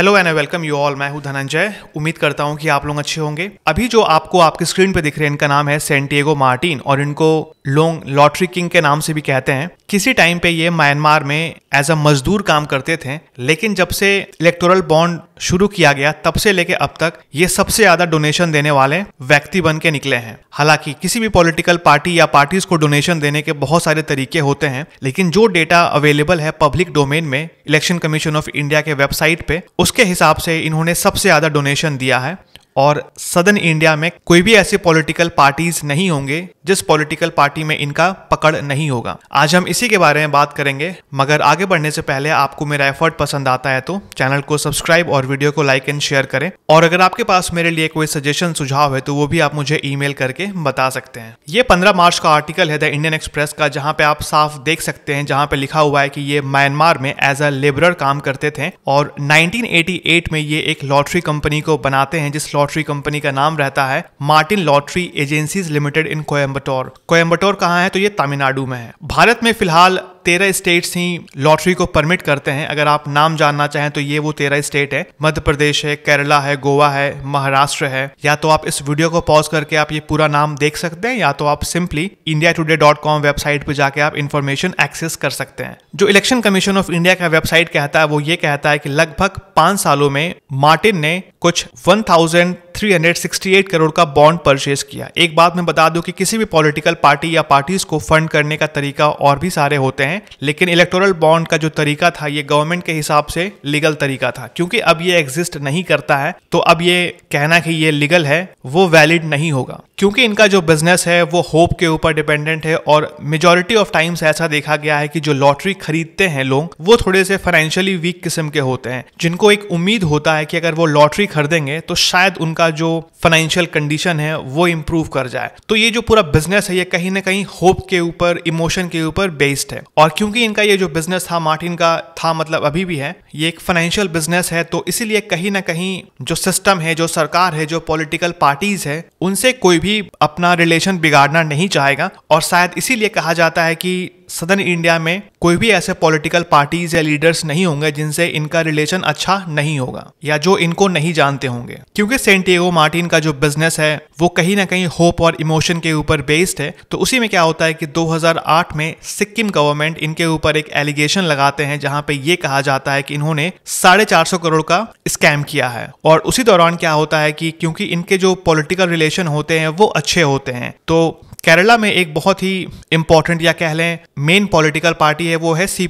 hello and welcome you all मैं हूं धनंजय उम्मीद करता हूं कि आप लोग अच्छे होंगे अभी जो आपको आपके स्क्रीन पे दिख रहे हैं इनका नाम है सेंटिएगो मार्टिन और इनको लोग लॉटरी किंग के नाम से भी कहते हैं किसी टाइम पे ये म्यांमार में एज अ मजदूर काम करते थे लेकिन जब से इलेक्टोरल बॉन्ड शुरू किया गया तब से लेके अब तक ये सबसे ज्यादा डोनेशन देने वाले व्यक्ति बन के निकले हैं हालांकि किसी भी पॉलिटिकल पार्टी या पार्टीज को डोनेशन देने के बहुत सारे तरीके होते हैं लेकिन जो डेटा अवेलेबल है पब्लिक डोमेन में इलेक्शन कमीशन ऑफ इंडिया के वेबसाइट पे उसके हिसाब से इन्होंने सबसे ज्यादा डोनेशन दिया है और सदन इंडिया में कोई भी ऐसे पॉलिटिकल पार्टीज नहीं होंगे जिस पॉलिटिकल पार्टी में इनका पकड़ नहीं होगा आज हम इसी के बारे में बात करेंगे मगर आगे बढ़ने से पहले आपको मेरा एफर्ट पसंद आता है तो चैनल को सब्सक्राइब और वीडियो को लाइक एंड शेयर करें और अगर आपके पास मेरे लिए कोई सजेशन सुझाव है तो वो भी आप मुझे ई करके बता सकते हैं ये पंद्रह मार्च का आर्टिकल है द इंडियन एक्सप्रेस का जहाँ पे आप साफ देख सकते हैं जहाँ पे लिखा हुआ है की ये म्यांमार में एज अ लेबर काम करते थे और नाइनटीन में ये एक लॉटरी कंपनी को बनाते हैं जिस लॉटरी लॉटरी कंपनी का नाम रहता है Martin lottery agencies limited in Coimbatore Coimbatore कहाँ है तो ये तमिलनाडु में है भारत में फिलहाल तेरह स्टेट्स ही लॉटरी को परमिट करते हैं अगर आप नाम जानना चाहें तो ये वो तेरह स्टेट है मध्य प्रदेश है केरला है गोवा है महाराष्ट्र है या तो आप इस वीडियो को पॉज करके आप ये पूरा नाम देख सकते हैं या तो आप simply India Today dot com website पर जाके आप इन्फॉर्मेशन एक्सेस कर सकते हैं जो इलेक्शन कमीशन ऑफ इंडिया का वेबसाइट कहता है वो ये कहता है कि लगभग पांच सालों में मार्टिन ने कुछ वन थाउजेंड 368 करोड़ का बॉन्ड परचेज किया एक बात मैं बता दूं कि किसी भी पॉलिटिकल पार्टी या पार्टीज को फंड करने का तरीका और भी सारे होते हैं लेकिन इलेक्टोरल बॉन्ड का जो तरीका था ये गवर्नमेंट के हिसाब से लीगल तरीका था क्योंकि अब ये एग्जिस्ट नहीं करता है तो अब ये कहना कि ये लीगल है वो वैलिड नहीं होगा क्योंकि इनका जो बिजनेस है वो होप के ऊपर डिपेंडेंट है और मेजोरिटी ऑफ टाइम्स ऐसा देखा गया है कि जो लॉटरी खरीदते हैं लोग वो थोड़े से फाइनेंशियली वीक किस्म के होते हैं जिनको एक उम्मीद होता है कि अगर वो लॉटरी खरीदेंगे तो शायद उनका का जो फाइनेंशियल कंडीशन है वो इम्प्रूव कर जाए तो ये जो पूरा बिजनेस है ये कहीं ना कहीं होप के ऊपर इमोशन के ऊपर बेस्ड है और क्योंकि इनका ये जो बिजनेस था मार्टिन का था मतलब अभी भी है ये एक फाइनेंशियल बिजनेस है तो इसीलिए कहीं ना कहीं जो सिस्टम है जो सरकार है जो पॉलिटिकल पार्टीज है उनसे कोई भी अपना रिलेशन बिगाड़ना नहीं चाहेगा और शायद इसीलिए कहा जाता है कि सदन इंडिया में कोई भी ऐसे पॉलिटिकल पार्टीज या लीडर्स नहीं होंगे जिनसे इनका रिलेशन अच्छा नहीं होगा या जो इनको नहीं जानते होंगे क्योंकि सेंटियागो मार्टिन का जो बिजनेस है वो कहीं ना कहीं होप और इमोशन के ऊपर बेस्ड है तो उसी में क्या होता है कि 2008 में सिक्किम गवर्नमेंट इनके ऊपर एक एलिगेशन लगाते हैं जहां पे ये कहा जाता है कि इन्होंने साढ़े चार सौ करोड़ का स्कैम किया है और उसी दौरान क्या होता है कि क्योंकि इनके जो पॉलिटिकल रिलेशन होते हैं वो अच्छे होते हैं तो केरला में एक बहुत ही इंपॉर्टेंट या कह लें मेन पॉलिटिकल पार्टी है वो है सी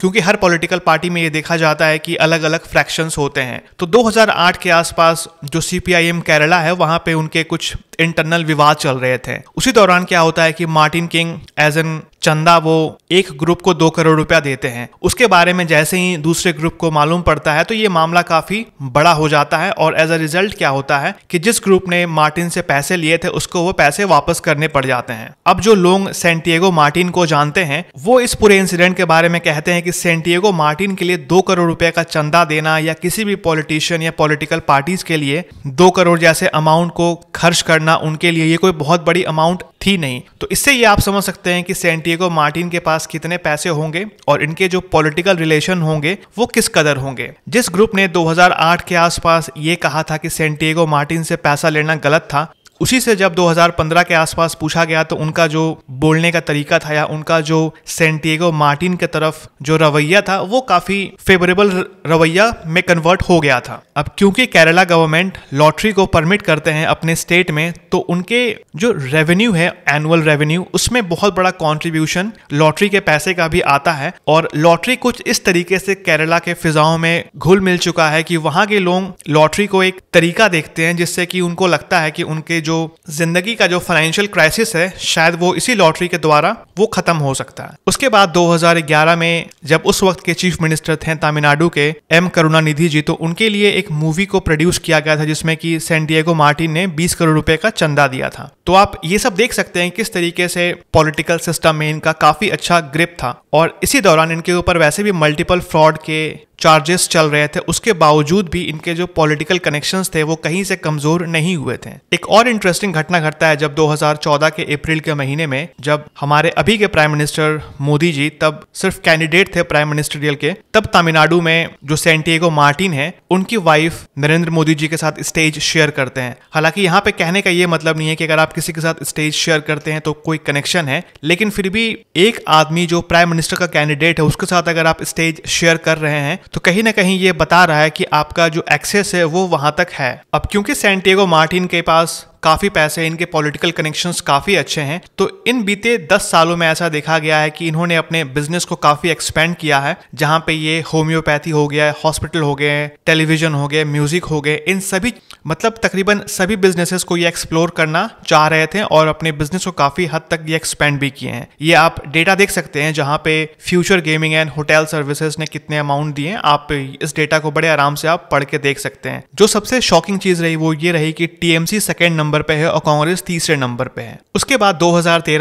क्योंकि हर पॉलिटिकल पार्टी में ये देखा जाता है कि अलग अलग फ्रैक्शंस होते हैं तो 2008 के आसपास जो सीपीआईएम केरला है वहां पे उनके कुछ इंटरनल विवाद चल रहे थे उसी दौरान क्या होता है कि मार्टिन किंग एज एन चंदा वो एक ग्रुप को दो करोड़ रुपया देते हैं उसके बारे में जैसे ही दूसरे ग्रुप को मालूम पड़ता है तो ये मामला काफी बड़ा हो जाता है और एज अ रिजल्ट क्या होता है कि जिस ग्रुप ने मार्टिन से पैसे लिए थे उसको वो पैसे वापस करने पड़ जाते हैं अब जो लोग सेंटियगो मार्टिन को जानते हैं वो इस पूरे इंसिडेंट के बारे में कहते हैं कि कि सेंटियागो मार्टिन के लिए दो करोड़ रुपए का चंदा देना या किसी भी पॉलिटिशियन या पॉलिटिकल पार्टीज के लिए दो करोड़ जैसे अमाउंट को खर्च करना उनके लिए ये कोई बहुत बड़ी अमाउंट थी नहीं तो इससे ये आप समझ सकते हैं कि सेंटियागो मार्टिन के पास कितने पैसे होंगे और इनके जो पॉलिटिकल रिलेशन होंगे वो किस कदर होंगे जिस ग्रुप ने 2008 के आसपास ये कहा था कि सेंटियागो मार्टिन से पैसा लेना गलत था उसी से जब 2015 के आसपास पूछा गया तो उनका जो बोलने का तरीका था या उनका जो सेंटिएगो मार्टिन के तरफ जो रवैया था वो काफ़ी फेवरेबल रवैया में कन्वर्ट हो गया था अब क्योंकि केरला गवर्नमेंट लॉटरी को परमिट करते हैं अपने स्टेट में तो उनके जो रेवेन्यू है एनुअल रेवेन्यू उसमें बहुत बड़ा कॉन्ट्रीब्यूशन लॉटरी के पैसे का भी आता है और लॉटरी कुछ इस तरीके से केरला के फिजाओं में घुल मिल चुका है कि वहां के लोग लॉटरी को एक तरीका देखते हैं जिससे कि उनको लगता है कि उनके जो जो जिंदगी का जो फाइनेंशियल क्राइसिस है शायद वो इसी लॉटरी के द्वारा वो खत्म हो सकता है उसके बाद 2011 में जब उस वक्त के चीफ मिनिस्टर थे तमिलनाडु के एम करुणानिधि जी तो उनके लिए एक मूवी को प्रोड्यूस किया गया था जिसमें कि सैंडियागो मार्टिन ने 20 करोड़ रुपए का चंदा दिया था तो आप ये सब देख सकते हैं किस तरीके से पॉलिटिकल सिस्टम में इनका काफी अच्छा ग्रिप था और इसी दौरान इनके ऊपर वैसे भी मल्टीपल फ्रॉड के चार्जेस चल रहे थे उसके बावजूद भी इनके जो पॉलिटिकल कनेक्शंस थे वो कहीं से कमजोर नहीं हुए थे एक और इंटरेस्टिंग घटना घटता है जब 2014 के अप्रैल के महीने में जब हमारे अभी के प्राइम मिनिस्टर मोदी जी तब सिर्फ कैंडिडेट कैंडिडेट थे प्राइम मिनिस्ट्रियल के तब तमिलनाडु में जो सेंटियगो मार्टिन है उनकी वाइफ नरेंद्र मोदी जी के साथ स्टेज शेयर करते हैं हालांकि यहाँ पे कहने का ये मतलब नहीं है कि अगर आप किसी के साथ स्टेज शेयर करते हैं तो कोई कनेक्शन है लेकिन फिर भी एक आदमी जो प्राइम मिनिस्टर का कैंडिडेट है उसके साथ अगर आप स्टेज शेयर कर रहे हैं तो कहीं ना कहीं ये बता रहा है कि आपका जो एक्सेस है वो वहां तक है अब क्योंकि सेंटियगो मार्टिन के पास काफ़ी पैसे इनके पॉलिटिकल कनेक्शंस काफ़ी अच्छे हैं तो इन बीते दस सालों में ऐसा देखा गया है कि इन्होंने अपने बिजनेस को काफ़ी एक्सपेंड किया है जहाँ पे ये होम्योपैथी हो गया हॉस्पिटल हो गए टेलीविजन हो गए म्यूज़िक हो गए इन सभी मतलब तकरीबन सभी बिजनेसेस को ये एक्सप्लोर करना चाह रहे थे और अपने बिजनेस को काफ़ी हद तक ये एक्सपेंड भी किए हैं ये आप डेटा देख सकते हैं जहाँ पे future gaming and hotel services ने कितने अमाउंट दिए आप इस डेटा को बड़े आराम से आप पढ़ के देख सकते हैं जो सबसे शॉकिंग चीज़ रही वो ये रही कि टीएमसी सेकेंड नंबर पर है और कांग्रेस तीसरे नंबर पर है उसके बाद दो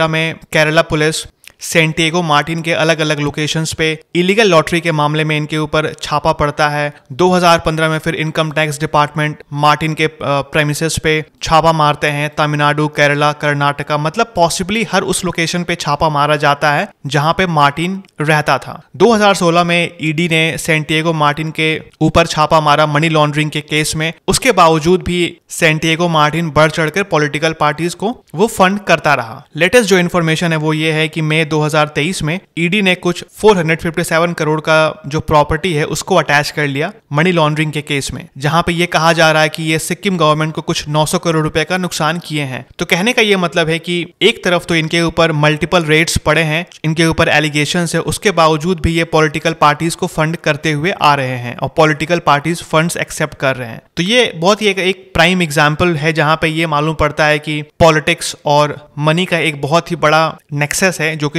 में केरला पुलिस सेंटियागो मार्टिन के अलग अलग लोकेशंस पे इलीगल लॉटरी के मामले में इनके ऊपर छापा पड़ता है 2015 में फिर इनकम टैक्स डिपार्टमेंट मार्टिन के प्रेमिस पे छापा मारते हैं तमिलनाडु केरला कर्नाटका मतलब पॉसिबली हर उस लोकेशन पे छापा मारा जाता है जहां पे मार्टिन रहता था 2016 में ईडी e ने सेंटियागो मार्टिन के ऊपर छापा मारा मनी लॉन्ड्रिंग के केस में उसके बावजूद भी सेंटियागो मार्टिन बढ़ चढ़कर पॉलिटिकल पार्टीज को वो फंड करता रहा लेटेस्ट जो इन्फॉर्मेशन है वो ये है कि मई 2023 में ईडी e ने कुछ 457 करोड़ का जो प्रॉपर्टी है उसको अटैच कर लिया मनी लॉन्ड्रिंग के केस में जहां पे ये कहा जा रहा है कि ये सिक्किम गवर्नमेंट को कुछ 900 करोड़ रुपए का नुकसान किए हैं तो कहने का ये मतलब है कि एक तरफ तो इनके ऊपर मल्टीपल रेट्स पड़े हैं इनके ऊपर एलिगेशन है उसके बावजूद भी ये पॉलिटिकल पार्टीज को फंड करते हुए आ रहे हैं और पॉलिटिकल पार्टीज फंड एक्सेप्ट कर रहे हैं तो ये बहुत ही एक, प्राइम एग्जाम्पल है जहां पे ये मालूम पड़ता है कि पॉलिटिक्स और मनी का एक बहुत ही बड़ा नेक्सेस है जो कि